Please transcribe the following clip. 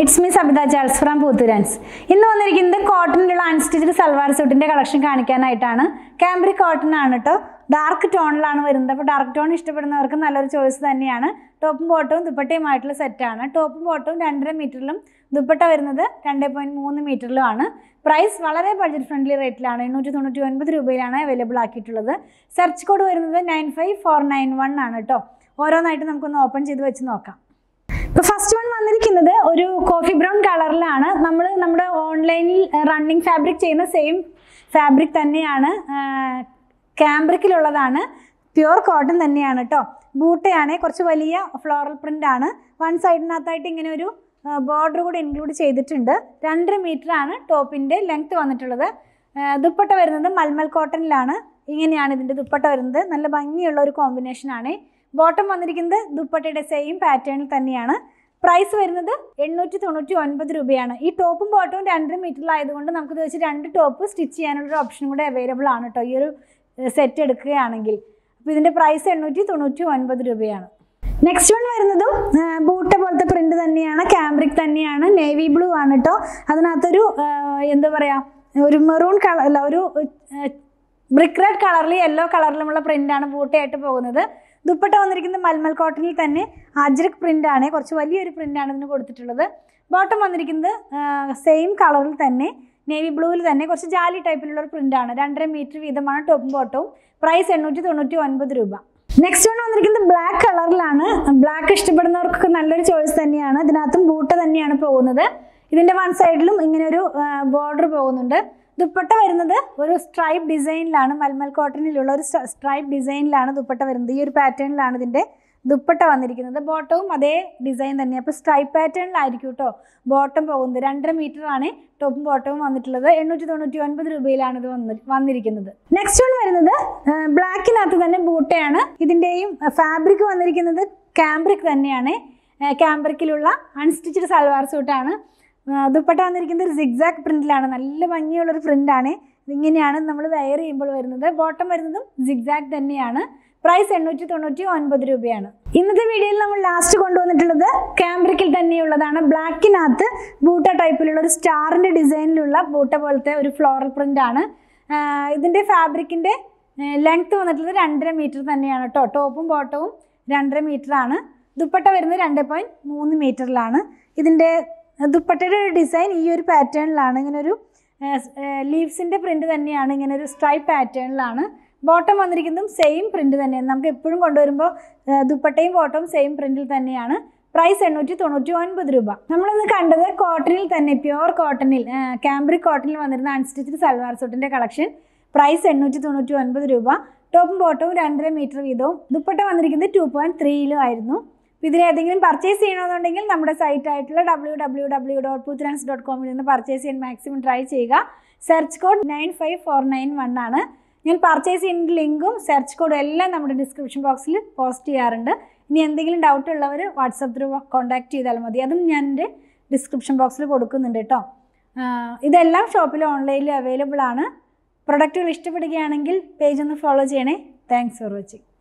it's me Sabitha ജാൽസ് from പൂത്തുരാൻസ് ഇന്ന് വന്നിരിക്കുന്നത് കോട്ടണിലുള്ള അൺസ്റ്റിച്ചഡ് സൽവാർ സൂട്ടിൻ്റെ കളക്ഷൻ കാണിക്കാനായിട്ടാണ് കാംബ്രി കോട്ടൺ ആണ് കേട്ടോ ഡാർക്ക് ടോണിലാണ് വരുന്നത് അപ്പോൾ ഡാർക്ക് ടോൺ ഇഷ്ടപ്പെടുന്നവർക്ക് നല്ലൊരു ചോയ്സ് തന്നെയാണ് ടോപ്പും ബോട്ടവും ദുപ്പട്ടയുമായിട്ടുള്ള സെറ്റാണ് ടോപ്പും ബോട്ടവും രണ്ടര മീറ്ററിലും ദുപ്പട്ട വരുന്നത് രണ്ട് പോയിൻറ്റ് മൂന്ന് മീറ്ററിലുമാണ് പ്രൈസ് വളരെ ബഡ്ജറ്റ് ഫ്രണ്ട്ലി റേറ്റിലാണ് എണ്ണൂറ്റി തൊണ്ണൂറ്റി ഒൻപത് രൂപയിലാണ് അവൈലബിൾ ആക്കിയിട്ടുള്ളത് സെർച്ച് കോഡ് വരുന്നത് nine five four nine one ആണ് കേട്ടോ ഓരോന്നായിട്ട് നമുക്കൊന്ന് ഓപ്പൺ ചെയ്ത് വെച്ച് നോക്കാം ഫസ്റ്റ് വൺ വന്നിരിക്കുന്നത് ഒരു കോഫി ബ്രൗൺ കളറിലാണ് നമ്മൾ നമ്മുടെ ഓൺലൈനിൽ റണ്ണിങ് ഫാബ്രിക് ചെയ്യുന്ന സെയിം ഫാബ്രിക് തന്നെയാണ് ക്യാമ്പ്രിക്കിലുള്ളതാണ് പ്യുവർ കോട്ടൺ തന്നെയാണ് കേട്ടോ ബൂട്ടയാണ് കുറച്ച് വലിയ ഫ്ലോറൽ പ്രിന്റ് ആണ് വൺ സൈഡിനകത്തായിട്ട് ഇങ്ങനെ ഒരു ബോർഡർ കൂടി ഇൻക്ലൂഡ് ചെയ്തിട്ടുണ്ട് രണ്ടര മീറ്റർ ആണ് ടോപ്പിന്റെ ലെങ്ത് വന്നിട്ടുള്ളത് ദുപ്പട്ട വരുന്നത് മൽമൽ കോട്ടണിലാണ് ഇങ്ങനെയാണ് ഇതിന്റെ ദുപ്പട്ട വരുന്നത് നല്ല ഭംഗിയുള്ള ഒരു കോമ്പിനേഷൻ ആണ് ബോട്ടം വന്നിരിക്കുന്നത് ദുപ്പട്ടയുടെ സെയിം പാറ്റേണിൽ തന്നെയാണ് പ്രൈസ് വരുന്നത് എണ്ണൂറ്റി തൊണ്ണൂറ്റി ഒൻപത് രൂപയാണ് ഈ ടോപ്പും ബോട്ടവും രണ്ടര മീറ്ററിലായതുകൊണ്ട് നമുക്ക് വെച്ച് രണ്ട് ടോപ്പ് സ്റ്റിച്ച് ചെയ്യാനുള്ള ഒരു ഓപ്ഷൻ കൂടെ അവൈലബിൾ ആണ് കേട്ടോ ഈ ഒരു സെറ്റ് എടുക്കുകയാണെങ്കിൽ അപ്പോൾ ഇതിൻ്റെ പ്രൈസ് എണ്ണൂറ്റി തൊണ്ണൂറ്റി ഒൻപത് രൂപയാണ് നെക്സ്റ്റ് വൺ വരുന്നതും ബൂട്ട പോലത്തെ പ്രിന്റ് തന്നെയാണ് ക്യാമ്പ്രിക് തന്നെയാണ് നേവി ബ്ലൂ ആണ് കേട്ടോ അതിനകത്തൊരു എന്താ പറയുക ഒരു മെറൂൺ കളർ അല്ല ഒരു ബ്രിക്ക് റെഡ് കളറിൽ യെല്ലോ കളറിലുമുള്ള പ്രിൻ്റാണ് ബൂട്ടയായിട്ട് പോകുന്നത് ദുപ്പട്ട വന്നിരിക്കുന്നത് മൽമൽ കോട്ടണിൽ തന്നെ അജ്രക് പ്രിൻ്റാണ് കുറച്ച് വലിയൊരു പ്രിൻ്റാണ് ഇതിന് കൊടുത്തിട്ടുള്ളത് ബോട്ടം വന്നിരിക്കുന്നത് സെയിം കളറിൽ തന്നെ നേവി ബ്ലൂവിൽ തന്നെ കുറച്ച് ജാലി ടൈപ്പിലുള്ള ഒരു പ്രിൻ്റാണ് രണ്ടര മീറ്റർ വീതമാണ് ടോപ്പും ബോട്ടവും പ്രൈസ് എണ്ണൂറ്റി തൊണ്ണൂറ്റി ഒൻപത് രൂപ നെക്സ്റ്റ് വൺ വന്നിരിക്കുന്നത് ബ്ലാക്ക് കളറിലാണ് ബ്ലാക്ക് ഇഷ്ടപ്പെടുന്നവർക്കൊക്കെ നല്ലൊരു ചോയ്സ് തന്നെയാണ് ഇതിനകത്തും ബൂട്ട തന്നെയാണ് പോകുന്നത് ഇതിൻ്റെ വൺ സൈഡിലും ഇങ്ങനെ ഒരു ബോർഡർ പോകുന്നുണ്ട് ദുപ്പട്ട വരുന്നത് ഒരു സ്ട്രൈപ്പ് ഡിസൈനിലാണ് മൽമൽ കോട്ടണിലുള്ള ഒരു സ്ട്രൈപ്പ് ഡിസൈനിലാണ് ദുപ്പട്ട വരുന്നത് ഈ ഒരു പാറ്റേണിലാണ് ഇതിൻ്റെ ദുപ്പട്ട വന്നിരിക്കുന്നത് ബോട്ടവും അതേ ഡിസൈൻ തന്നെ അപ്പോൾ സ്ട്രൈപ്പ് പാറ്റേണിലായിരിക്കും കേട്ടോ ബോട്ടം പോകുന്നത് രണ്ടര മീറ്റർ ആണ് ടോപ്പും ബോട്ടവും വന്നിട്ടുള്ളത് എണ്ണൂറ്റി തൊണ്ണൂറ്റി ഒൻപത് രൂപയിലാണ് ഇത് വന്ന് വന്നിരിക്കുന്നത് നെക്സ്റ്റ് വൺ വരുന്നത് ബ്ലാക്കിനകത്ത് തന്നെ ബൂട്ടയാണ് ഇതിൻ്റെയും ഫാബ്രിക് വന്നിരിക്കുന്നത് ക്യാമ്പ്രിക് തന്നെയാണ് ക്യാമ്പ്രിക്കിലുള്ള അൺസ്റ്റിച്ചഡ് സൽവാർ സൂട്ടാണ് ദുപ്പട്ട വന്നിരിക്കുന്നത് ഒരു സിഗ്സാഗ് പ്രിൻറ്റിലാണ് നല്ല ഭംഗിയുള്ളൊരു പ്രിൻ്റാണ് ഇങ്ങനെയാണ് നമ്മൾ വെയർ ചെയ്യുമ്പോൾ വരുന്നത് ബോട്ടം വരുന്നതും സിഗ്സാഗ് തന്നെയാണ് പ്രൈസ് എണ്ണൂറ്റി തൊണ്ണൂറ്റി ഒൻപത് രൂപയാണ് ഇന്നത്തെ വീഡിയോയിൽ നമ്മൾ ലാസ്റ്റ് കൊണ്ടുവന്നിട്ടുള്ളത് ക്യാമ്പ്രിക്കിൽ തന്നെയുള്ളതാണ് ബ്ലാക്കിനകത്ത് ബൂട്ട ടൈപ്പിലുള്ള ഒരു സ്റ്റാറിൻ്റെ ഡിസൈനിലുള്ള ബൂട്ട പോലത്തെ ഒരു ഫ്ലോറൽ പ്രിന്റ് ആണ് ഇതിൻ്റെ ഫാബ്രിക്കിൻ്റെ ലെങ്ത്ത് വന്നിട്ടുള്ളത് രണ്ടര മീറ്റർ തന്നെയാണ് കേട്ടോ ടോപ്പും ബോട്ടവും രണ്ടര മീറ്ററാണ് ദുപ്പട്ട വരുന്നത് രണ്ട് പോയിൻറ്റ് മൂന്ന് മീറ്ററിലാണ് ഇതിൻ്റെ ദുപ്പട്ടയുടെ ഒരു ഡിസൈൻ ഈ ഒരു പാറ്റേണിലാണ് ഇങ്ങനെ ഒരു ലീവ്സിൻ്റെ പ്രിൻ്റ് തന്നെയാണ് ഇങ്ങനെ ഒരു സ്ട്രൈപ്പ് പാറ്റേണിലാണ് ബോട്ടം വന്നിരിക്കുന്നതും സെയിം പ്രിൻ്റ് തന്നെയാണ് നമുക്ക് എപ്പോഴും കൊണ്ടുവരുമ്പോൾ ദുപ്പട്ടയും ബോട്ടവും സെയിം പ്രിൻറ്റിൽ തന്നെയാണ് പ്രൈസ് എണ്ണൂറ്റി തൊണ്ണൂറ്റി ഒൻപത് രൂപ നമ്മളിന്ന് കണ്ടത് കോട്ടണിൽ തന്നെ പ്യുവർ കോട്ടണിൽ ക്യാമ്പ്രിക് കോട്ടണിൽ വന്നിരുന്ന അൺസ്റ്റിച്ചഡ് സൽവാർ സൂട്ടിൻ്റെ കളക്ഷൻ പ്രൈസ് എണ്ണൂറ്റി തൊണ്ണൂറ്റി ഒൻപത് രൂപ ടോപ്പും ബോട്ടവും രണ്ടര മീറ്റർ വീതവും ദുപ്പട്ട വന്നിരിക്കുന്നത് ടു പോയിൻറ്റ് ത്രീയിലും ആയിരുന്നു ഇതിന് ഏതെങ്കിലും പർച്ചേസ് ചെയ്യണമെന്നുണ്ടെങ്കിൽ നമ്മുടെ സൈറ്റ് ആയിട്ടുള്ള W W W dot Puthrans dot കോമിൽ നിന്ന് പർച്ചേസ് ചെയ്യാൻ മാക്സിമം ട്രൈ ചെയ്യുക search code nine five four nine one ആണ് ഞാൻ പർച്ചേസ് ചെയ്യുന്ന ലിങ്കും സെർച്ച് കോഡും എല്ലാം നമ്മുടെ ഡിസ്ക്രിപ്ഷൻ ബോക്സിൽ പോസ്റ്റ് ചെയ്യാറുണ്ട് ഇനി എന്തെങ്കിലും ഡൗട്ട് ഉള്ളവർ വാട്സപ്പ് ത്രൂ കോൺടാക്ട് ചെയ്താൽ മതി അതും ഞാൻ എൻ്റെ ഡിസ്ക്രിപ്ഷൻ ബോക്സിൽ കൊടുക്കുന്നുണ്ട് കേട്ടോ ഇതെല്ലാം ഷോപ്പിൽ ഓൺലൈനിൽ അവൈലബിൾ ആണ് പ്രൊഡക്റ്റുകൾ ഇഷ്ടപ്പെടുകയാണെങ്കിൽ പേജ് ഒന്ന് ഫോളോ ചെയ്യണേ താങ്ക്സ് ഫോർ വാച്ചിങ്